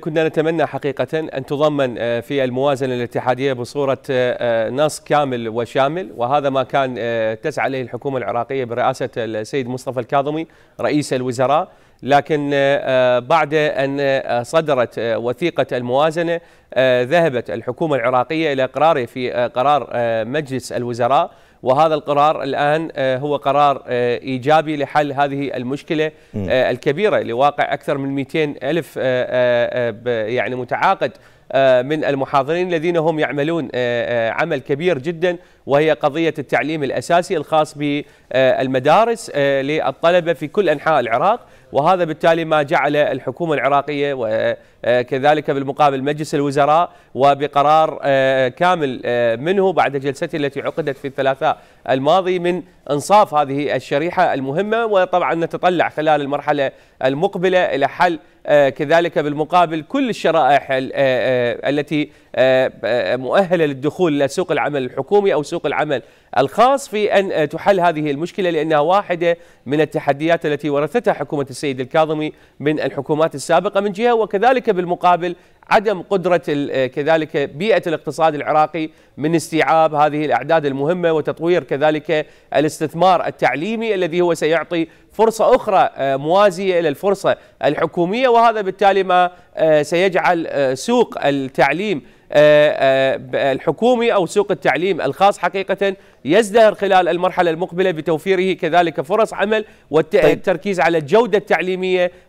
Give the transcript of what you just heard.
كنا نتمنى حقيقة أن تضمن آه، في الموازنة الاتحادية بصورة آه، آه، نص كامل وشامل وهذا ما كان تسعى إليه الحكومة العراقية برئاسة السيد مصطفى الكاظمي رئيس الوزراء لكن بعد أن صدرت وثيقة الموازنة ذهبت الحكومة العراقية إلى إقراره في قرار مجلس الوزراء وهذا القرار الآن آه، هو قرار آه، إيجابي لحل هذه المشكلة آه، الكبيرة لواقع أكثر من 200 ألف يعني متعاقد آه، من المحاضرين الذين هم يعملون آه، آه، عمل كبير جدا وهي قضية التعليم الأساسي الخاص بالمدارس للطلبة في كل أنحاء العراق وهذا بالتالي ما جعل الحكومة العراقية وكذلك بالمقابل مجلس الوزراء وبقرار كامل منه بعد جلسته التي عقدت في الثلاثاء الماضي من انصاف هذه الشريحة المهمة وطبعا نتطلع خلال المرحلة المقبلة إلى حل كذلك بالمقابل كل الشرائح آه، التي آه، آه، مؤهله للدخول الى سوق العمل الحكومي او سوق العمل الخاص في أن تحل هذه المشكلة لأنها واحدة من التحديات التي ورثتها حكومة السيد الكاظمي من الحكومات السابقة من جهة وكذلك بالمقابل عدم قدرة كذلك بيئة الاقتصاد العراقي من استيعاب هذه الأعداد المهمة وتطوير كذلك الاستثمار التعليمي الذي هو سيعطي فرصة أخرى آه، موازية إلى الفرصة الحكومية وهذا بالتالي ما آه، سيجعل آه، سوق التعليم آه، آه، الحكومي أو سوق التعليم الخاص حقيقة يزدهر خلال المرحلة المقبلة بتوفيره كذلك فرص عمل والتركيز طيب. على الجودة التعليمية